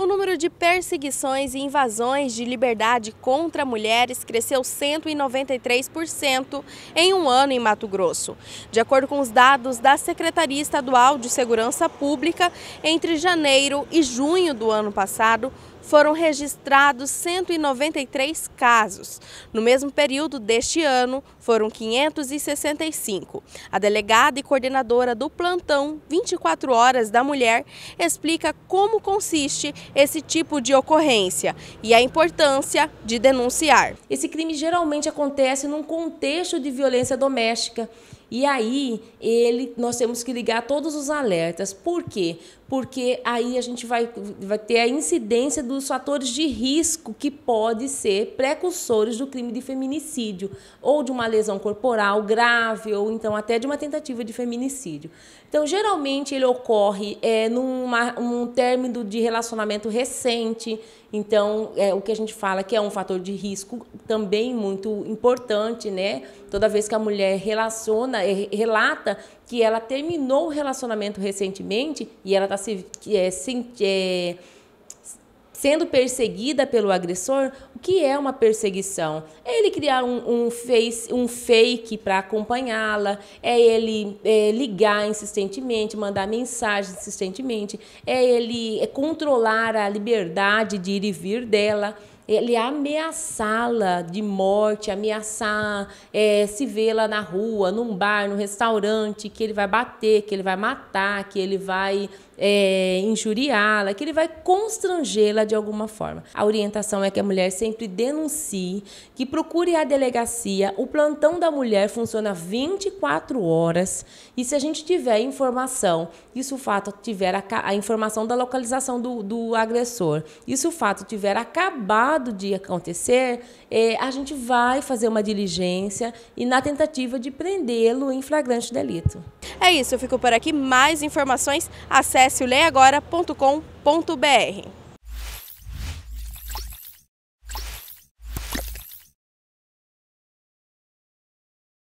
O número de perseguições e invasões de liberdade contra mulheres cresceu 193% em um ano em Mato Grosso. De acordo com os dados da Secretaria Estadual de Segurança Pública, entre janeiro e junho do ano passado, foram registrados 193 casos. No mesmo período deste ano, foram 565. A delegada e coordenadora do plantão 24 horas da mulher explica como consiste esse tipo de ocorrência e a importância de denunciar. Esse crime geralmente acontece num contexto de violência doméstica e aí ele, nós temos que ligar todos os alertas. Por quê? Porque aí a gente vai, vai ter a incidência dos fatores de risco que podem ser precursores do crime de feminicídio, ou de uma lesão corporal grave, ou então até de uma tentativa de feminicídio. Então, geralmente ele ocorre é, numa, num término de relacionamento recente. Então, é o que a gente fala que é um fator de risco também muito importante, né? Toda vez que a mulher relaciona relata que ela terminou o relacionamento recentemente e ela está se, é, se é, sendo perseguida pelo agressor, o que é uma perseguição? É ele criar um, um, face, um fake para acompanhá-la, é ele é, ligar insistentemente, mandar mensagem insistentemente, é ele é controlar a liberdade de ir e vir dela ele ameaçá-la de morte, ameaçar é, se vê-la na rua, num bar, num restaurante, que ele vai bater, que ele vai matar, que ele vai é, injuriá-la, que ele vai constrangê-la de alguma forma. A orientação é que a mulher sempre denuncie, que procure a delegacia. O plantão da mulher funciona 24 horas e se a gente tiver informação, isso se o fato tiver a, a informação da localização do, do agressor, isso se o fato tiver acabado de acontecer, é, a gente vai fazer uma diligência e na tentativa de prendê-lo em flagrante delito. É isso, eu fico por aqui. Mais informações, acesse o leiagora.com.br.